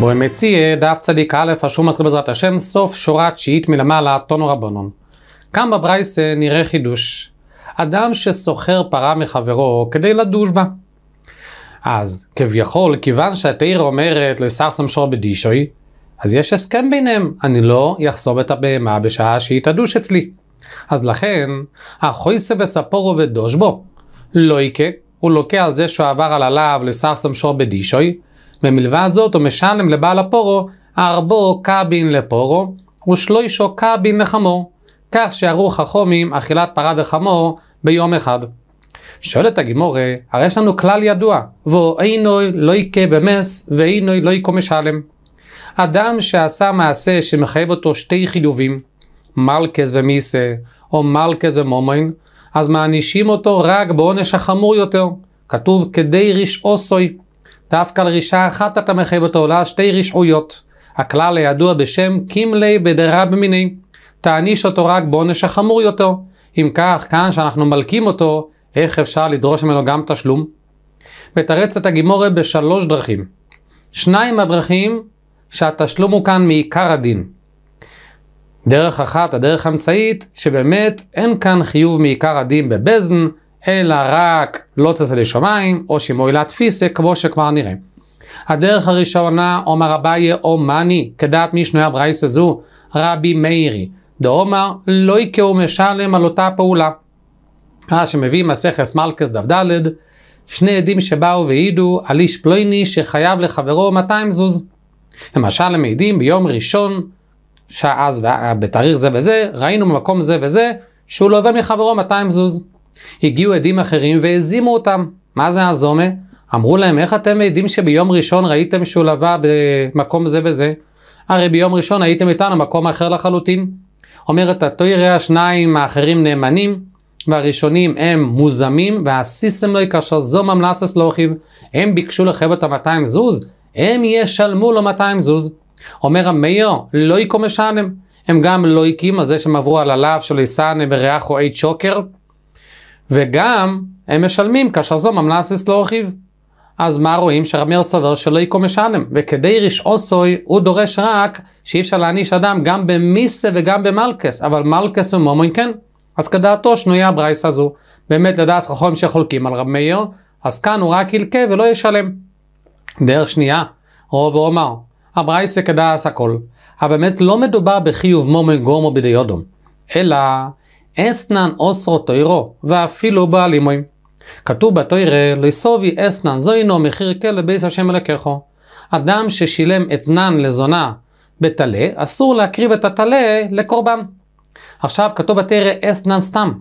בואי מציע, דף צדיק א', השום מתחיל בעזרת השם, סוף שורה תשיעית מלמעלה, טונו רבונון. כאן בברייסה נראה חידוש. אדם שסוחר פרה מחברו כדי לדוש בה. אז, כביכול, כיוון שהתעיר אומרת לסרסם סמשור בדישוי, אז יש הסכם ביניהם, אני לא יחסום את הבהמה בשעה שהיא תדוש אצלי. אז לכן, החויסה בספורו ודוש בו. לא יקה, הוא לוקה על זה שהוא עבר על הלאו לסרסם סמשור בדישוי, במלבד זאת הוא משלם לבעל הפורו ארבו קבין לפורו ושלושו קבין לחמור, כך שיערו חכומים אכילת פרה וחמור ביום אחד. שואלת הגימורה, הרי יש לנו כלל ידוע, ואינוי לא יכה במס ואינוי לא יכה משלם. אדם שעשה מעשה שמחייב אותו שתי חיובים, מלכס ומיסה, או מלכס ומומוין, אז מענישים אותו רק בעונש החמור יותר. כתוב כדי רשעו סוי. דווקא על רישה אחת אתה מחייב אותו עולה שתי רשעויות. הכלל הידוע בשם קימלי בדרה במיני. תעניש אותו רק בעונש החמור יותר. אם כך, כאן שאנחנו מלקים אותו, איך אפשר לדרוש ממנו גם תשלום? את הגימורת בשלוש דרכים. שניים הדרכים שהתשלום הוא כאן מעיקר הדין. דרך אחת, הדרך האמצעית, שבאמת אין כאן חיוב מעיקר הדין בבזן, אלא רק לא תעשה לשמיים, או שמועילה תפיסה, כמו שכבר נראה. הדרך הראשונה, עומר אביי או מאני, כדעת משנויה ברייסה זו, רבי מאירי, דאומר לא יקראו משלם על אותה פעולה. אה, שמביא מסכס מלכס דף דלת, שני עדים שבאו והעידו על איש פלויני שחייב לחברו 200 זוז. למשל הם עדים ביום ראשון, שאז בתאריך זה וזה, ראינו במקום זה וזה, שהוא לווה מחברו 200 זוז. הגיעו עדים אחרים והזימו אותם. מה זה הזומה? אמרו להם, איך אתם עדים שביום ראשון ראיתם שולבה במקום זה וזה? הרי ביום ראשון הייתם איתנו במקום אחר לחלוטין. אומרת התוירה, השניים האחרים נאמנים, והראשונים הם מוזמים, והסיסם לא יקשר זומם לאסס לא אחיו. הם ביקשו לחייב אותם 200 זוז, הם ישלמו לו 200 זוז. אומר המאיו, לא יקום משענם. הם גם לא הקים על זה שהם עברו על הלאו של איסן בריח או אי צ'וקר, וגם הם משלמים כאשר זו ממלאסיס לא הרחיב. אז מה רואים? שרמיר סובר שלא יקום משלם, וכדי רשעוסוי הוא דורש רק שאי אפשר להעניש אדם גם במיסה וגם במלכס, אבל מלכס ומומוין כן. אז כדעתו שנויה הברייס הזו. באמת לדעת חכמים שחולקים על רב מאיר, אז כאן הוא רק ילקה ולא ישלם. דרך שנייה, רוב אומר, זה כדעת הכל. אבל באמת לא מדובר בחיוב מומי גורמו בדיודום, אלא אסנן אוסרו תוירו, ואפילו בעלימוים. כתוב בתוירה, לסובי אסנן זוינו מחיר כלא בייס השם אלוקיכו. אדם ששילם אתנן לזונה בטלה, אסור להקריב את הטלה לקורבן. עכשיו כתוב בתוירה אסנן סתם.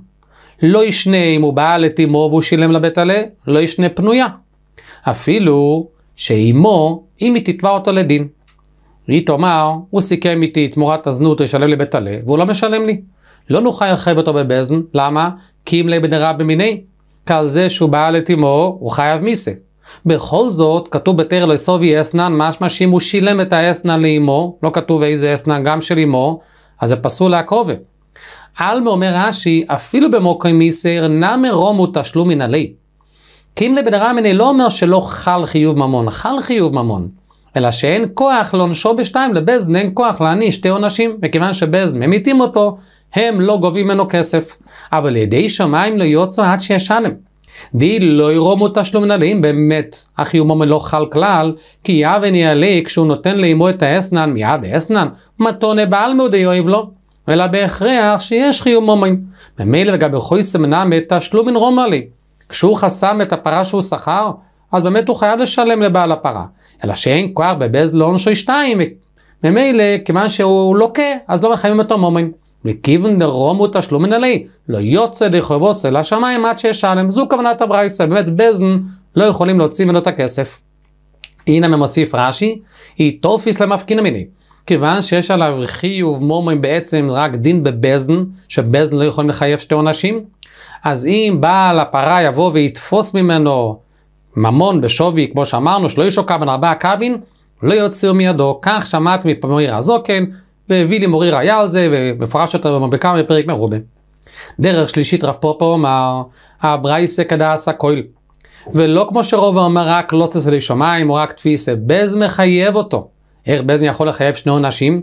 לא ישנה אם הוא בעל את אמו והוא שילם לבטלה, לא ישנה פנויה. אפילו שאימו, אם היא תתבע אותו לדין. היא תאמר, הוא סיכם איתי תמורת הזנות, הוא ישלם לבטלה, והוא לא משלם לי. לא נוכל לחייב אותו בבזן, למה? כי אם לבן רב במיני, כעל זה שהוא בא לתימו, הוא חייב מיסה. בכל זאת, כתוב בתר לא סובי אסנן, משמע שאם הוא שילם את האסנן לאמו, לא כתוב איזה אסנן גם של אמו, אז זה פסול להקרובה. עלמה אומר רש"י, אפילו במוקרי מיסר, נא מרומו תשלום מנהלי. כי אם לבן רב מיני לא אומר שלא חל חיוב ממון, חל חיוב ממון. אלא שאין כוח לעונשו בשתיים, לבזן אין כוח להעניש שתי עונשים, מכיוון שבזן ממיתים אותו, הם לא גובים ממנו כסף. אבל ידי שמיים לא יוצא עד שישנם. די לא ירומו תשלום מנהלים באמת, אך יומו מלא חל כלל, כי יהבן יעלה כשהוא נותן לאמו את האסנן, מיהב אסנן, מתונה בעל די אוהב לו, אלא בהכרח שיש חיום מומים. ממילא לגבי חוי חויסם נמת תשלום מן לי. כשהוא חסם את הפרה שהוא שכר, אז באמת הוא חייב לשלם לבעל הפרה. אלא שאין כוח בבזלון שוי שתיים, ממילא כיוון שהוא לוקה, אז לא מחייבים אותו מומים. וכיוון דרום הוא תשלום מנהלי, לא יוצא דכאובו סלע שמיים עד שישלם. זו כוונת הברייסה, באמת בזן לא יכולים להוציא ממנו את הכסף. הנה ממוסיף רש"י, היא תופיס למפקין המיני. כיוון שיש עליו חיוב מומרים בעצם רק דין בבזן, שבזן לא יכולים לחייב שתי עונשים, אז אם בעל הפרה יבוא ויתפוס ממנו ממון בשווי, כמו שאמרנו, שלא ישוקע בן ארבעה קבין, לא יוציאו מידו. כך שמעתי מפמיר הזוקן, והביא לי מורי ראייה על זה, ומפרש אותו בכמה בפרק מרובה. דרך שלישית רב פופו אמר, הברייסה קדסה כויל. ולא כמו שרוב אומר רק לא תעשה לי שמיים, או רק תפיסה, בז מחייב אותו. איך בז יכול לחייב שני עונשים?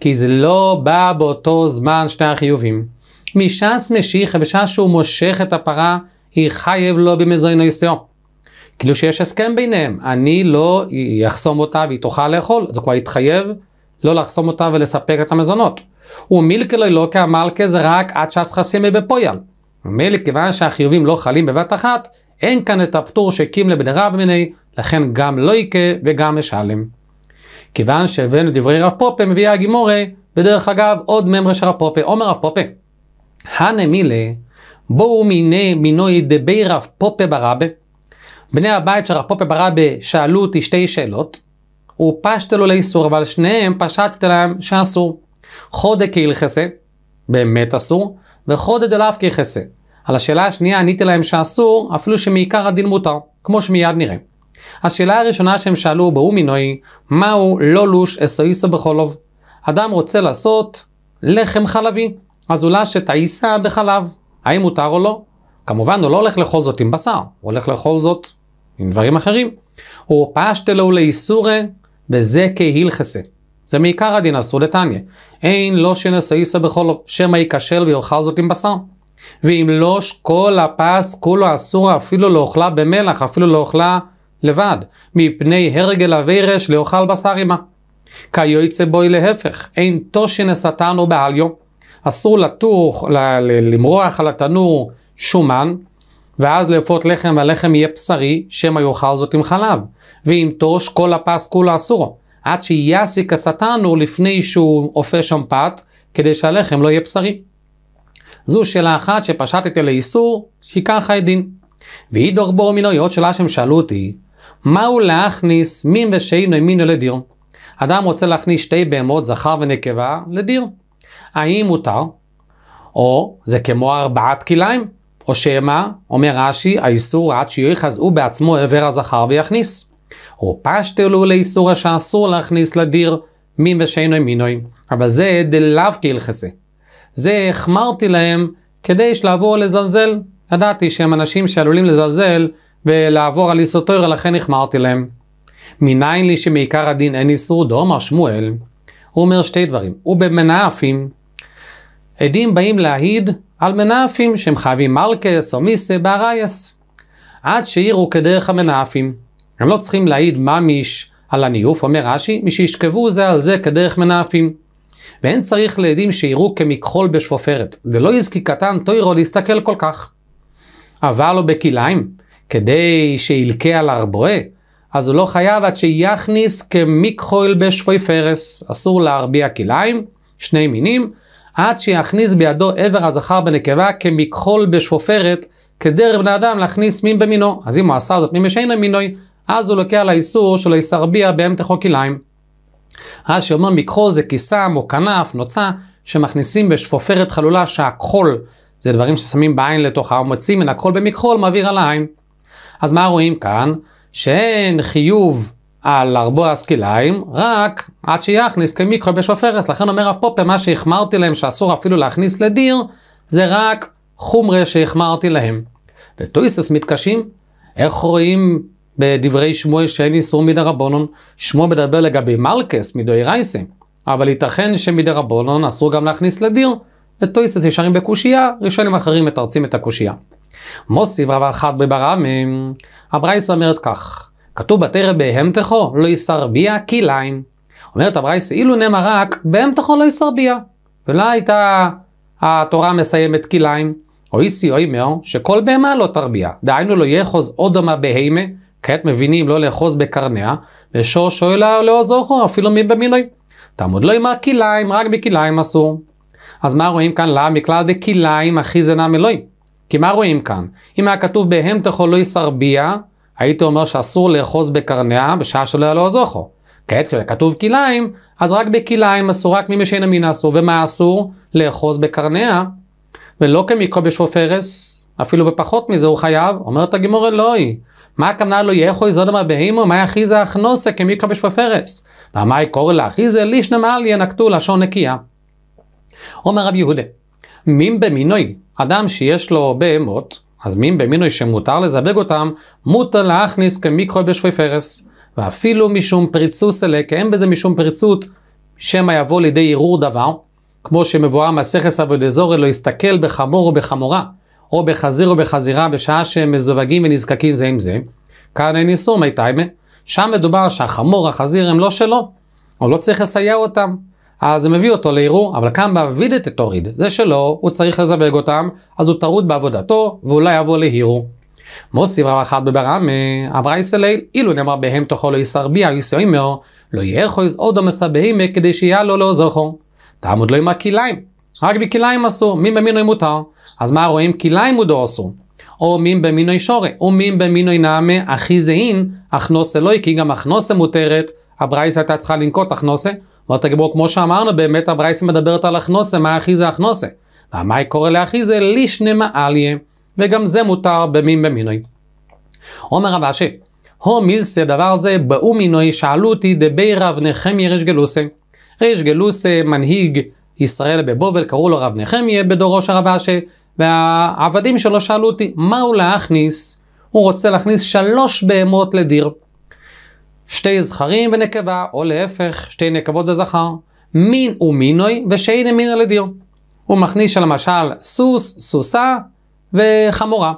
כי זה לא בא באותו זמן שני החיובים. מש"ס משיחה, בשעה שהוא מושך את הפרה, היא חייב לו במזוינו יסיו. כאילו שיש הסכם ביניהם, אני לא אחסום אותה והיא תוכל לאכול, זה כבר התחייב לא לחסום אותה ולספק את המזונות. ומילקה לילוקה המלכה זה רק עד שהסכסים היא בפויאל. ממילא כיוון שהחיובים לא חלים בבת אחת, אין כאן את הפטור שהקים לבני רב מיני, לכן גם לא יכה וגם משלם. כיוון שהבאנו דברי רב פופה, מביאה הגימורי, בדרך אגב, עוד ממרה של רב פופה, אומר רב פופה. הנה מילי, בואו מיני מינוי דבי רב פופה ברבה. בני הבית של רב פופה ברבה שאלו אותי שתי שאלות. ופשטלו לאיסור, אבל שניהם פשטת להם שאסור. חודה כהלכסה, באמת אסור, וחודה דלאו כהלכסה. על השאלה השנייה עניתי להם שאסור, אפילו שמעיקר הדין מותר, כמו שמיד נראה. השאלה הראשונה שהם שאלו באומינוי, מהו לא לוש אסאיסה בחולוב? אדם רוצה לעשות לחם חלבי, אז אולי שתעיסה בחלב, האם מותר או לא? כמובן הוא לא הולך לאכול זאת עם בשר, הוא הולך לאכול זאת עם דברים אחרים. הוא פשטלו לאיסורי בזה כהילכסה. זה מעיקר הדין אסור לתניא. אין לא שנשאיסה בכל שמא ייכשל ויאכל זאת עם בשר. ואם לא שכל הפס כולו אסור אפילו לאוכלה לא במלח, אפילו לאוכלה לא לבד, מפני הרגל אבירש לאוכל בשר עמה. כיועצה בוי להפך, אין תושינס התנו בעליו. אסור לתוך, למרוח על התנור שומן, ואז לאפות לחם, והלחם יהיה בשרי, שמא יאכל זאת עם חלב. ואם תוש, כל הפס כולו אסור. עד שיאסיק השטן הוא לפני שהוא אופה שם פת, כדי שהלחם לא יהיה בשרי. זו שאלה אחת שפשטתי לאיסור, שיקח דין. ואידור בור מינו, עוד שאלה שהם שאלו אותי, מהו להכניס מין ושאינו מינו לדיר? אדם רוצה להכניס שתי בהמות, זכר ונקבה, לדיר. האם מותר? או זה כמו ארבעת כליים? או שמא, אומר רש"י, האיסור עד שיחזאו בעצמו עבר הזכר ויכניס. או פשטלו לאיסור שאסור להכניס לדיר מין ושאינו מינוי. אבל זה דלאו כהלכסה. זה החמרתי להם כדי שלעבור לזלזל. ידעתי שהם אנשים שעלולים לזלזל ולעבור על איסוטוריה, לכן החמרתי להם. מניין לי שמעיקר הדין אין איסור דומר שמואל? הוא אומר שתי דברים. ובמנאפים, עדים באים להעיד על מנאפים שהם חייבים מלכס או מיסה בארייס. עד שאירו כדרך המנאפים. הם לא צריכים להעיד ממיש על הניוף, אומר רש"י, שישכבו זה על זה כדרך מנאפים. ואין צריך לעדים שיראו כמכחול בשפופרת, דלא קטן תוירו להסתכל כל כך. אבל הוא בכליים, כדי שילקה על הרבועה, אז הוא לא חייב עד שיכניס כמכחול בשפוי אסור להרביע כליים, שני מינים, עד שיכניס בידו עבר הזכר בנקבה כמכחול בשופרת, כדרך בני אדם להכניס מין במינו. אז אם הוא עשה זאת מין בשאינו מינוי, אז הוא לוקח לאיסור שלא יסרביע באמת חוק כלאיים. אז שאומר מכחול זה כיסם או כנף, נוצה, שמכניסים בשפופרת חלולה שהכחול, זה דברים ששמים בעין לתוכה, ומוציא מן הכחול במכחול, מעביר על העין. אז מה רואים כאן? שאין חיוב על ארבועס הסקיליים, רק עד שיכניס כמיקרו בשופרס, לכן אומר רב פופה, מה שהחמרתי להם שאסור אפילו להכניס לדיר, זה רק חומרה שהחמרתי להם. וטויסס מתקשים, איך רואים בדברי שמואל שאין איסור מדי רבונון, שמואל מדבר לגבי מלכס מדוי רייסה, אבל ייתכן שמדי רבונון אסור גם להכניס לדיר, וטויסס נשארים בקושייה, ראשונים אחרים מתרצים את הקושייה. מוסיף רב אחת בברמים, הברייסה אומרת כך, כתוב בתרא בהמתכו לא יסרביע כליים. אומרת הברייס, אילו נאמר רק, בהמתכו לא יסרביע. ולא הייתה התורה מסיימת כליים. אוי סי אוי מאו, שכל בהמה לא תרביע. דהיינו לא יאחוז אודמה בהימה, כעת מבינים לא לאחוז בקרניה, ושור שואלה לא זוכר אפילו מי במינוי. תעמוד לא עם הכליים, רק בכליים אסור. אז מה רואים כאן? לה מכלל דכליים אחי זנה מלוי. כי מה רואים כאן? אם היה כתוב בהם לא יסרביע, היית אומר שאסור לאחוז בקרניה בשעה שלא היה לו אזוכו. כעת כשכתוב כליים, אז רק בכליים אסור, רק ממי שאין אמין אסור. ומה אסור? לאחוז בקרניה, ולא כמקובש בשופרס, אפילו בפחות מזה הוא חייב. אומרת הגמורה לא היא. מה הכוונה לא יאכוי זודם הבהימו, מה יאחיזה הכנוסה כמקובש ופרס? ואמי קורא לאחיזה לישנא מעליה נקטו לשון נקייה. אומר רבי יהודה, מין במינוי, אדם שיש לו בהמות, אז מין במינוי שמותר לזבג אותם, מותר להכניס כמיקרו בשפוי פרס. ואפילו משום פריצוס אלה, כי אין בזה משום פריצות, שמא יבוא לידי ערעור דבר, כמו שמבואר מסכס עבודזורי לא יסתכל בחמור או בחמורה, או בחזיר או בחזירה, בשעה שהם מזווגים ונזקקים זה עם זה. כאן אין איסור מי תיימה, שם מדובר שהחמור, החזיר הם לא שלו, או לא צריך לסייע אותם. אז זה מביא אותו לערעור, אבל קמבה וידא תוריד, זה שלא, הוא צריך לזווג אותם, אז הוא טרוד בעבודתו, ואולי יבוא להירו. מוסיף רב אחת בברמה, עברה ישראל, אילו נאמר בהם תוכו לא תאכלו יסרביע יסוימר, לא יאחוז עודו מסבהימה כדי שיהיה לו לא זוכו. תעמוד לו עם הכליים, רק בכליים אסור, מין במינוי מותר. אז מה רואים? כליים מודו אסור. או מין במינוי שורה, או מין במינוי נעמה, אחי זהין, נוסה לא, כי גם אך נוסה מותרת, הברייסה הייתה צריכה לנקוט אך נוסה. אומרת הגמור, כמו שאמרנו, באמת הברייסה מדברת על אכנוסה, מה אחי אחיזה הכנוסה? והמאי קורא לאחי זה לישנה מעליה, וגם זה מותר במין במינוי. אומר רב אשי, הו מילסה דבר זה, באו מינוי, שאלו אותי דבי רב נחמיה ריש גלוסה. ריש גלוסה, מנהיג ישראל בבובל, קראו לו רב נחמיה בדורו של רב אשי, והעבדים שלו שאלו אותי, מה הוא להכניס? הוא רוצה להכניס שלוש בהמות לדיר. שתי זכרים ונקבה, או להפך, שתי נקבות וזכר. מין ומינוי ושאין מינוי לדיר. הוא מכניס למשל סוס, סוסה וחמורה.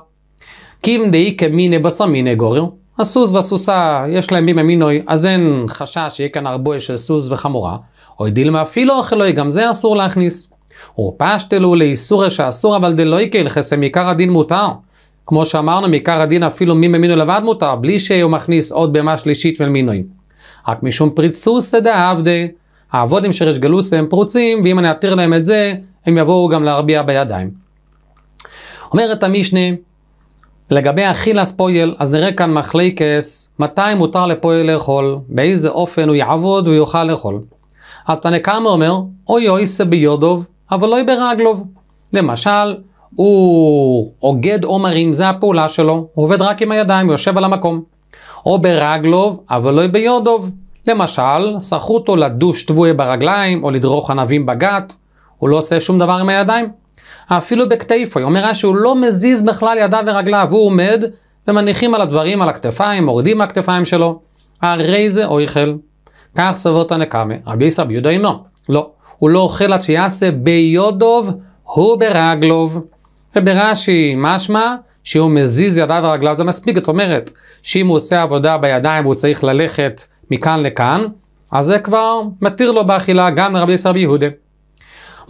כי אם דאי כמיני בשר מיני גורר, הסוס והסוסה יש להם בימי מינוי, אז אין חשש שיהיה כאן הרבוי של סוס וחמורה. או דילמה אפילו אכלוי, לא, גם זה אסור להכניס. ורפשתלו לאיסורי שאסור אבל דלא יקל חסם עיקר הדין מותר. כמו שאמרנו, מעיקר הדין אפילו מי ממינו לבד מותר, בלי שהוא מכניס עוד בהמה שלישית ולמינוי. רק משום פריצוס פריצוסא דעבדי, העבודים שריש גלוס והם פרוצים, ואם אני אתיר להם את זה, הם יבואו גם להרביע בידיים. אומרת המשנה, לגבי אכילס פויל, אז נראה כאן מחלקס, מתי מותר לפויל לאכול, באיזה אופן הוא יעבוד ויוכל לאכול. אז תנא קאמר אומר, אוי אוי סביודוב, אבל לא יברגלוב. למשל, הוא אוגד עומרים, זה הפעולה שלו, הוא עובד רק עם הידיים, הוא יושב על המקום. או ברגלוב, אבל לא ביודוב. למשל, אותו לדוש טבויה ברגליים, או לדרוך ענבים בגת, הוא לא עושה שום דבר עם הידיים. אפילו בכתפו, היא אומרת שהוא לא מזיז בכלל ידיו ורגליו, הוא עומד ומניחים על הדברים, על הכתפיים, מורידים מהכתפיים שלו. הרי זה אויכל. כך סבות הנקמה, רבי ישראל ביודו אינו. לא, הוא לא אוכל עד שיעשה ביודוב הוא ברגלוב. וברש"י, משמע שהוא מזיז ידיו ורגליו זה מספיק, זאת אומרת שאם הוא עושה עבודה בידיים והוא צריך ללכת מכאן לכאן, אז זה כבר מתיר לו באכילה גם לרבי ישראל ביהודה.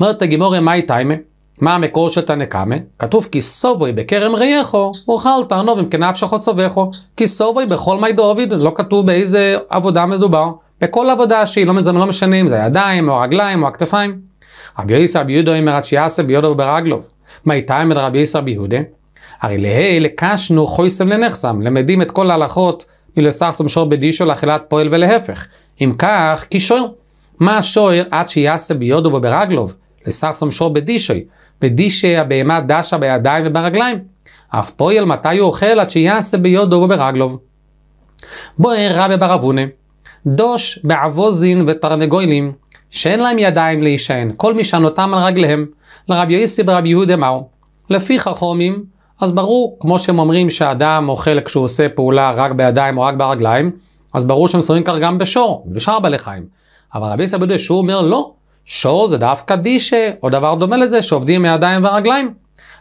אומרת הגימורי מאי טיימה, מה המקור של תנקמה? כתוב כי סובוי בכרם רייכו, אוכל תרנוב עם כנף שחו סובכו, כי סובוי בכל מי דאוביד, לא כתוב באיזה עבודה מדובר, בכל עבודה שהיא, לא, לא משנה אם זה הידיים או הרגליים או הכתפיים. רבי ישראל רבי יהודה אומר עד שיעשה ביודו וברגלו, מי טעם את רבי ישראל ביהודה? הרי להי לקשנו חויסם לנחסם, למדים את כל ההלכות מלסחסם שור בדישו לאכילת פועל ולהפך. אם כך, כי שוער. מה השוער עד שיעשה ביודו וברגלוב? לסחסם שור בדישוי. בדישי הבהמה דשה בידיים וברגליים. אף פועל מתי הוא אוכל עד שיעשה ביודו וברגלוב. בוער רבי בר אבונה. דוש בעבוזין ותרנגולים, שאין להם ידיים להישען, כל מי שענותם על רגליהם. לרבי יוסי ורבי יהודה מהו? לפי חכומים, אז ברור, כמו שהם אומרים שאדם אוכל כשהוא עושה פעולה רק בידיים או רק ברגליים, אז ברור שהם שמים כך גם בשור, בשאר בעלי חיים. אבל רבי יוסי בודש, שהוא אומר לא, שור זה דווקא דישה, או דבר דומה לזה, שעובדים מידיים ורגליים.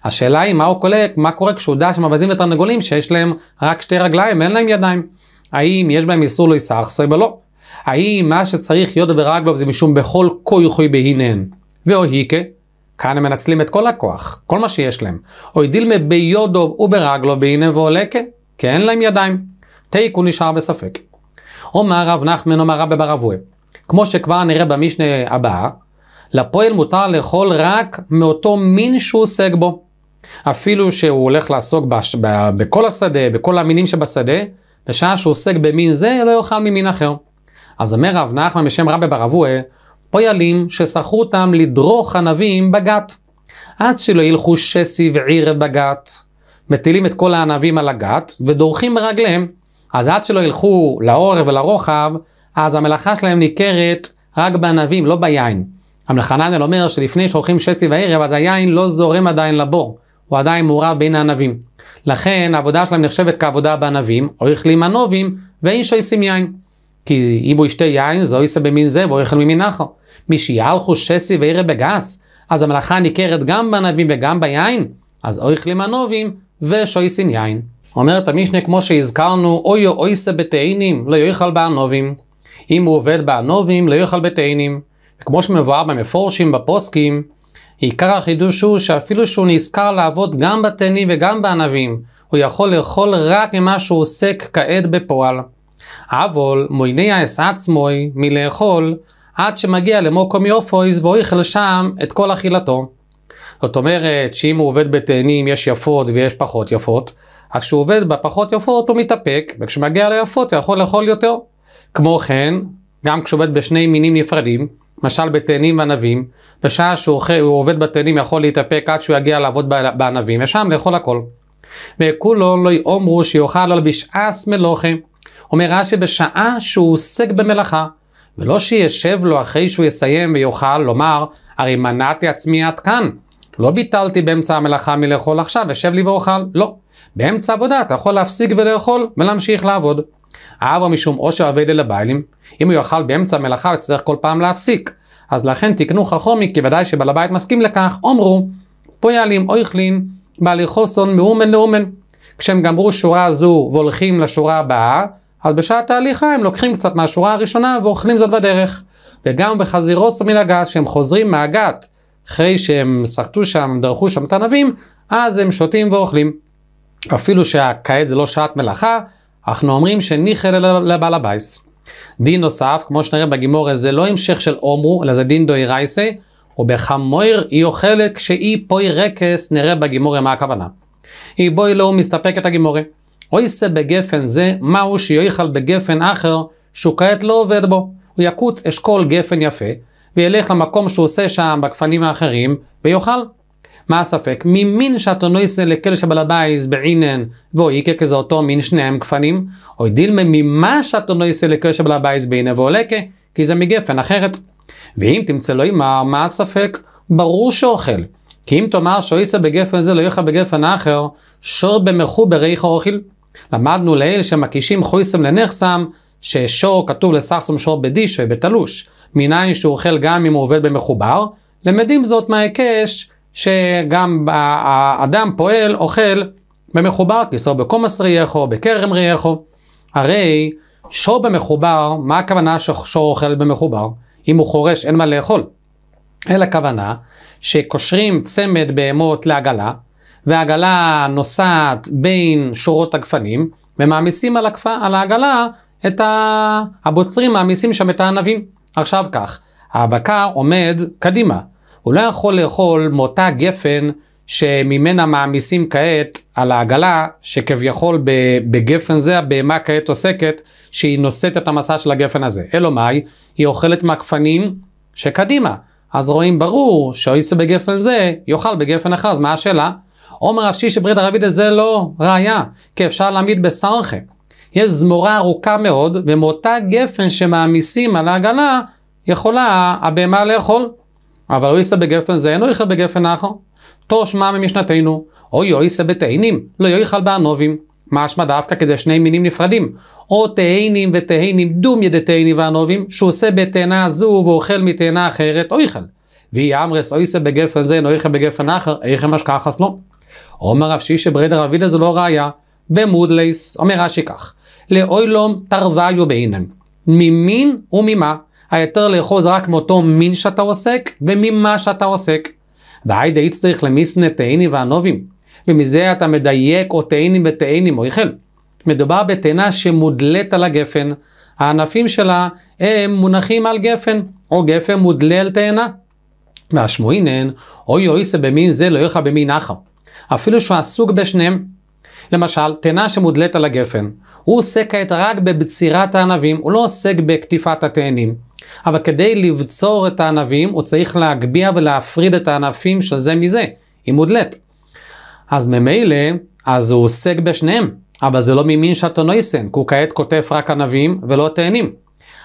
השאלה היא מה הוא קולק, מה קורה כשהוא דש מבזים ותרנגולים שיש להם רק שתי רגליים, אין להם ידיים. האם יש בהם איסור לא יסחסוי בלא? האם מה שצריך יודו ורגלוב זה משום בכל כויכוי בהינן? ואוהיקה, כאן הם מנצלים את כל הכוח, כל מה שיש להם. אוי דילמה ביודוב וברגלו בהנה ועולקה, כי אין להם ידיים. תיק הוא נשאר בספק. אומר רב נחמן אומר רבי בר אבוה, כמו שכבר נראה במשנה הבאה, לפועל מותר לאכול רק מאותו מין שהוא עוסק בו. אפילו שהוא הולך לעסוק בש... ב... בכל השדה, בכל המינים שבשדה, בשעה שהוא עוסק במין זה, לא יאכל ממין אחר. אז אומר רב נחמן בשם רבי בר אבוה, פועלים ששכרו אותם לדרוך ענבים בגת. עד שלא ילכו שסי ועיר בגת. מטילים את כל הענבים על הגת ודורכים ברגליהם. אז עד שלא ילכו לאורך ולרוחב, אז המלאכה שלהם ניכרת רק בענבים, לא ביין. המלחננל אומר שלפני שהולכים שסי וערב, אז היין לא זורם עדיין לבור, הוא עדיין מעורב בין הענבים. לכן העבודה שלהם נחשבת כעבודה בענבים, או אוכלים ענובים, ואיש עושים יין. כי אם הוא ישתה יין, זה או יישא במין זה ואוכל ממין אחר. מי שיהלכו שסי וירא בגס, אז המלאכה ניכרת גם בענבים וגם ביין, אז אויכלים ענובים ושויסין יין. אומרת המשנה כמו שהזכרנו, אוי אויסה בתאנים, לא יאכל בענובים. אם הוא עובד בענובים, לא יאכל בתאנים. וכמו שמבואר במפורשים, בפוסקים, עיקר החידוש הוא שאפילו שהוא נזכר לעבוד גם בתאנים וגם בענבים, הוא יכול לאכול רק ממה שהוא עוסק כעת בפועל. אבל מויני מויניאס עצמוי מלאכול, עד שמגיע למוקום יופויז והאיכל שם את כל אכילתו. זאת אומרת שאם הוא עובד בתאנים יש יפות ויש פחות יפות, אז כשהוא עובד בפחות יפות הוא מתאפק, וכשמגיע ליפות הוא יכול לאכול יותר. כמו כן, גם כשהוא עובד בשני מינים נפרדים, למשל בתאנים וענבים, בשעה שהוא עובד בתאנים יכול להתאפק עד שהוא יגיע לעבוד בענבים, ושם לאכול הכל. וכולו לא יאמרו שיאכל על בשעה מלוכה. אומר רש"י בשעה שהוא עוסק במלאכה. ולא שישב לו אחרי שהוא יסיים ויוכל לומר, הרי מנעתי עצמי עד כאן. לא ביטלתי באמצע המלאכה מלאכול עכשיו, אשב לי ואוכל. לא. באמצע עבודה אתה יכול להפסיק ולאכול ולהמשיך לעבוד. האבו משום עושר אבי אל הבעלים, אם הוא יאכל באמצע המלאכה הוא יצטרך כל פעם להפסיק. אז לכן תקנו חכומי, כי ודאי שבעל הבית מסכים לכך, אומרו, פויאלים אויכלין, בעלי חוסון מאומן לאומן. כשהם גמרו שורה זו והולכים לשורה הבאה, אז בשעת ההליכה הם לוקחים קצת מהשורה הראשונה ואוכלים זאת בדרך. וגם בחזירוס מן הגת, שהם חוזרים מהגת, אחרי שהם סחטו שם, דרכו שם את ענבים, אז הם שותים ואוכלים. אפילו שכעת זה לא שעת מלאכה, אנחנו אומרים שניחל לבעל הבייס. דין נוסף, כמו שנראה בגימורה, זה לא המשך של עומרו, אלא זה דין דוי דוירייסה, ובחמויר היא אוכלת כשהיא פוי רקס, נראה בגימורה מה הכוונה. היא בוי לא מסתפקת הגימורי. וישא בגפן זה, מהו שיאכל בגפן אחר, שהוא כעת לא עובד בו. הוא יקוץ אשכול גפן יפה, וילך למקום שהוא עושה שם, בגפנים האחרים, ויאכל. מה הספק? ממין שאתונויסא לכל הבייס בעינן ואוי ואויקה אותו מין שניהם גפנים, אוי דילמה ממה שאתונויסא לכל הבייס בעינן ואולקה, כי זה מגפן אחרת. ואם תמצא לו אימה, מה הספק? ברור שאוכל. כי אם תאמר שאויסא בגפן זה לא יאכל בגפן אחר, שור במחו בריך אוכל. למדנו לעיל שמקישים חויסם לנכסם, ששור כתוב לסכסם שור בדישוי, בתלוש, מניין שהוא אוכל גם אם הוא עובד במחובר, למדים זאת מההיקש שגם האדם פועל, אוכל במחובר, כיסו בקומס ריחו, בכרם ריחו. הרי שור במחובר, מה הכוונה ששור אוכל במחובר? אם הוא חורש אין מה לאכול. אלא הכוונה שקושרים צמד בהמות לעגלה, והעגלה נוסעת בין שורות הגפנים, ומעמיסים על, הכפ... על העגלה את ה... הבוצרים מעמיסים שם את הענבים. עכשיו כך, הבקר עומד קדימה, הוא לא יכול לאכול מאותה גפן שממנה מעמיסים כעת על העגלה, שכביכול בגפן זה הבהמה כעת עוסקת, שהיא נושאת את המסע של הגפן הזה. אלא מאי, היא אוכלת מהגפנים שקדימה. אז רואים ברור שהאיסה בגפן זה, יאכל בגפן אחר, אז מה השאלה? עומר רב שיש ברית הרביד זה לא ראייה, כי אפשר להעמיד בסרחה. יש זמורה ארוכה מאוד, ומאותה גפן שמעמיסים על העגלה, יכולה הבהמה לאכול. אבל לא יישא בגפן זה, אין אינו ייכל בגפן אחר. האחר. מה ממשנתנו, אוי אוי יישא בתאנים, לא יאכל בענובים. משמע דווקא כי זה שני מינים נפרדים. או תאנים ותאנים דום ידי תאנים וענובים, שהוא עושה בתאנה זו ואוכל מתאנה אחרת, או ייכל. ויהי אמרס או יישא בגפן זה, אין אינו ייכל בגפן אחר, איך הם אשכחס לו? לא. אומר רב שישה ברדר רב זה לא ראיה, במודלייס, אומר רש"י כך, לאוילום תרוויו בעינן, ממין וממה, היתר לאחוז רק מאותו מין שאתה עוסק, וממה שאתה עוסק. והי דאיץ צריך למיסנה תאיני וענובים, ומזה אתה מדייק או תאיני ותאינים מויכל. מדובר בתאנה שמודלית על הגפן, הענפים שלה הם מונחים על גפן, או גפן מודלה על תאנה. והשמועינן, אוי אוי זה במין זה לא יוכל במין אחר. אפילו שהוא עסוק בשניהם. למשל, תאנה שמודלית על הגפן. הוא עוסק כעת רק בבצירת הענבים, הוא לא עוסק בקטיפת התאנים. אבל כדי לבצור את הענבים, הוא צריך להגביה ולהפריד את הענפים של זה מזה, היא מודלית. אז ממילא, אז הוא עוסק בשניהם, אבל זה לא ממין שטונויסן, כי הוא כעת קוטף רק ענבים ולא תאנים.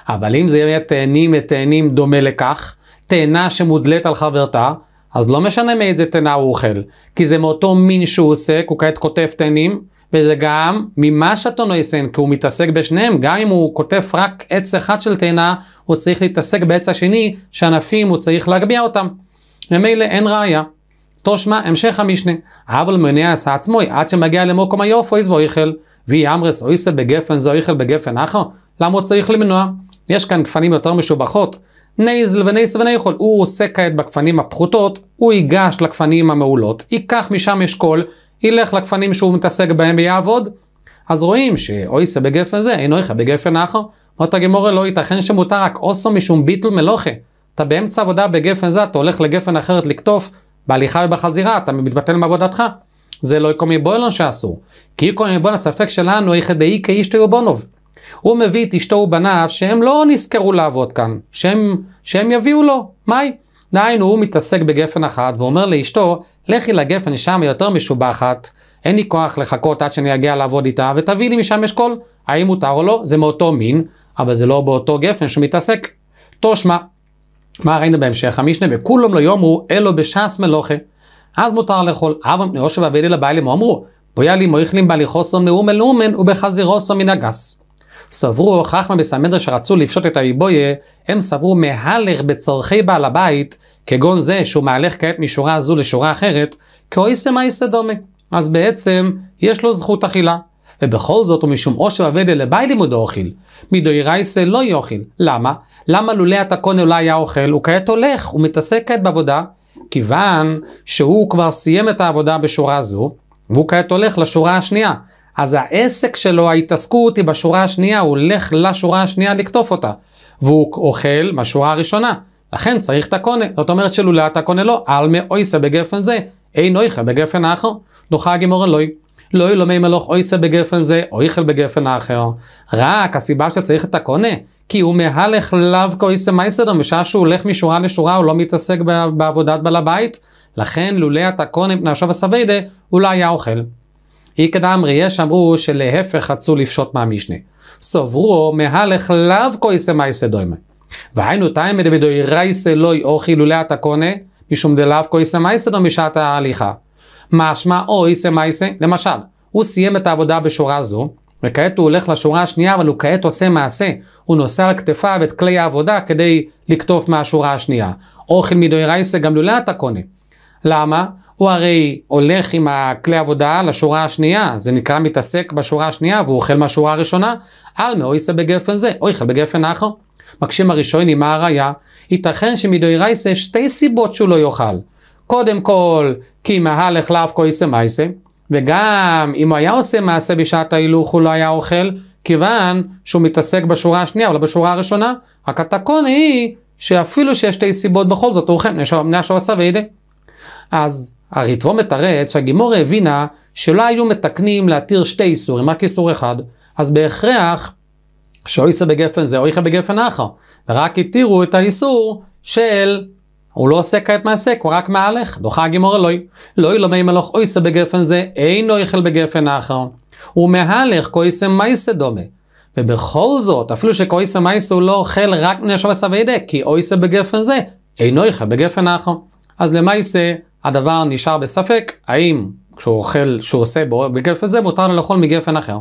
אבל אם זה יהיה תאנים ותאנים דומה לכך, תאנה שמודלית על חברתה, אז לא משנה מאיזה תנא הוא אוכל, כי זה מאותו מין שהוא עוסק, הוא כעת כותב תנים, וזה גם ממה שאתונו יסן, כי הוא מתעסק בשניהם, גם אם הוא כותב רק עץ אחד של תאנה, הוא צריך להתעסק בעץ השני, שענפים הוא צריך להגביה אותם. ממילא אין ראיה. תושמע המשך המשנה, אבל מניע עשה עצמו עד שמגיע למוקום היופו, היופויז ואיכל, ואי אמרס אויסה בגפן זו איכל בגפן אחר? למה הוא צריך למנוע? יש כאן גפנים יותר משובחות, נייז ונייסה ונייכול, הוא עושה כעת בגפנים הפחותות, הוא ייגש לגפנים המעולות, ייקח משם אשכול, ילך לגפנים שהוא מתעסק בהם ויעבוד. אז רואים שאויסה בגפן זה, אין אויכה בגפן אחר. אומרת הגמורה, לא ייתכן שמותר רק אוסו משום ביטל מלוכה. אתה באמצע עבודה בגפן זה, אתה הולך לגפן אחרת לקטוף, בהליכה ובחזירה, אתה מתבטל מעבודתך. זה לא יקום מבוילון שאסור. כי יקום מבוילון הספק שלנו, איכה דאי כאיש תיובונוב. הוא מביא את אשתו ובניו שהם לא נזכרו לעבוד כאן, שהם, שהם יביאו לו, מהי? דהיינו, הוא מתעסק בגפן אחת ואומר לאשתו, לכי לגפן, שם יותר משובחת, אין לי כוח לחכות עד שאני אגיע לעבוד איתה, ותביא לי משם אשכול. האם מותר או לא? זה מאותו מין, אבל זה לא באותו גפן שמתעסק. תושמע, מה ראינו בהמשך המשנה? וכולם לא יאמרו, אלו בש"ס מלוכה. אז מותר לאכול. אב ומפני יושב אלי לבעלים אמרו, בויאלי מויכלים בהליכוסו מאומן לאומן ובחזירוסו מן הגס. סברו חכמה בסמדר שרצו לפשוט את האיבויה, הם סברו מהלך בצורכי בעל הבית, כגון זה שהוא מהלך כעת משורה זו לשורה אחרת, כאויסם אייסא דומה. אז בעצם יש לו זכות אכילה. ובכל זאת הוא משום עושר אבדה לבית לימוד מדוי רייסא לא יאכיל. למה? למה לולא התקון אולי לא היה אוכל, הוא כעת הולך, הוא מתעסק כעת בעבודה, כיוון שהוא כבר סיים את העבודה בשורה זו, והוא כעת הולך לשורה השנייה. אז העסק שלו, ההתעסקות היא בשורה השנייה, הוא הולך לשורה השנייה לקטוף אותה. והוא אוכל בשורה הראשונה. לכן צריך את הקונה. זאת אומרת שלולא אתה תקונה לא, עלמא אויסה בגפן זה, אין אויכה בגפן האחר. דוחה הגימור אלוהי. לא ילומי מלוך אויסה בגפן זה, אויכל בגפן האחר. רק הסיבה שצריך את הקונה, כי הוא מהלך לאו כאויסה מייסדר, בשעה שהוא הולך משורה לשורה, הוא לא מתעסק בעבודת בעל הבית. לכן לולא התקונה מפני השווה סווידה, הוא לא היה אוכל. איכא דאמרי, יש אמרו שלהפך רצו לפשוט מהמשנה. סוברו מהלך לאו כויסא מייסא דוימה. והיינו תאימא דבדוירייסא לוי אוכי לולא אתה קונה, משום דלאו כויסא מייסא דו משעת ההליכה. משמע אויסא מייסא, למשל, הוא סיים את העבודה בשורה זו, וכעת הוא הולך לשורה השנייה, אבל הוא כעת עושה מעשה. הוא נושא על כתפיו את כלי העבודה כדי לקטוף מהשורה השנייה. אוכל מדוירייסא גם לולא אתה קונה. למה? הוא הרי הולך עם הכלי עבודה לשורה השנייה, זה נקרא מתעסק בשורה השנייה והוא אוכל מהשורה הראשונה. עלמא אויסא בגפן זה, אויכל בגפן אחר. מקשים הראשון עם הראיה, ייתכן שמדוירייסא שתי סיבות שהוא לא יאכל. קודם כל, כי מהלך כה יישא מייסא, וגם אם הוא היה עושה מעשה בשעת ההילוך הוא לא היה אוכל, כיוון שהוא מתעסק בשורה השנייה או לא בשורה הראשונה. רק התקון היא שאפילו שיש שתי סיבות בכל זאת הוא אוכל, מפני שהוא עשה וידי. אז הריטבו מתרץ שהגימור הבינה שלא היו מתקנים להתיר שתי איסורים, רק איסור אחד, אז בהכרח שאויסה בגפן זה אויכה בגפן אחר, ורק התירו את האיסור של הוא לא עושה כעת מעשה, הוא רק מהלך, דוחה הגימור אלוהי. לא ילומי מלוך אויסה בגפן זה, אין אויכל בגפן אחר. הוא מהלך כויסה מייסה דומה. ובכל זאת, אפילו שכויסה מייסה הוא לא אוכל רק מנשום עשה וידק, כי אויסה בגפן זה, אינו אויכל בגפן אחר. אז למייסה הדבר נשאר בספק האם כשהוא אוכל, כשהוא עושה בו, בגפן זה מותר לו לאכול מגפן אחר.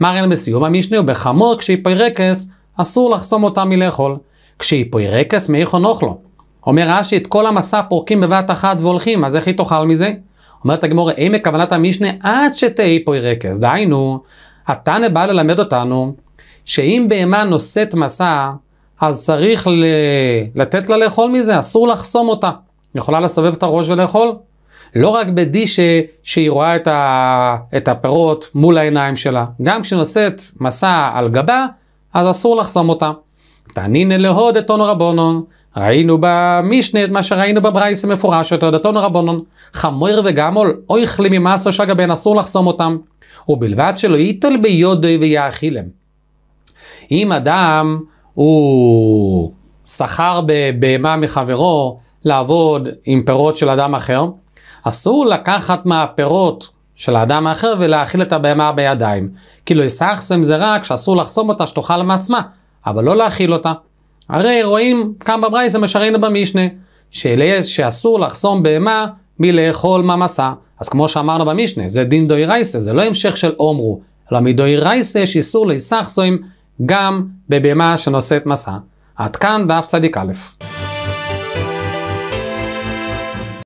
מה ראינו בסיום המשנה הוא בחמור ובחמור כשהיפוירקס אסור לחסום אותה מלאכול. כשהיפוירקס מאיכון אוכלו. אומר רש"י את כל המסע פורקים בבת אחת והולכים, אז איך היא תאכל מזה? אומרת הגמור, אין מכוונת המשנה עד שתהיה היפוירקס. דהיינו, התנא בא ללמד אותנו שאם בהמה נושאת מסע, אז צריך ל... לתת לה לאכול מזה, אסור לחסום אותה. יכולה לסובב את הראש ולאכול. לא רק בדי ש... שהיא רואה את, ה... את הפירות מול העיניים שלה, גם כשנושאת מסע על גבה, אז אסור לחסום אותה. תענינא להוד את אונו רבונון, ראינו במשנה את מה שראינו בברייס המפורש את אונו רבונון, חמור וגמול, אוי חלי ממסו שגה אסור לחסום אותם, ובלבד שלא ייטל ביודוי ויאכילם. אם אדם הוא שכר בבהמה מחברו, לעבוד עם פירות של אדם אחר, אסור לקחת מהפירות של האדם האחר ולהאכיל את הבהמה בידיים. כאילו יסחסם זה רק שאסור לחסום אותה שתאכל מעצמה, אבל לא להאכיל אותה. הרי רואים כאן בברייסה מה שראינו במשנה, שאסור לחסום בהמה מלאכול ממסה. אז כמו שאמרנו במשנה, זה דין דוי רייסה, זה לא המשך של אומרו, אלא מדוי רייסה יש איסור ליסחסוים גם בבהמה שנושאת מסה. עד כאן דף צדיק א'.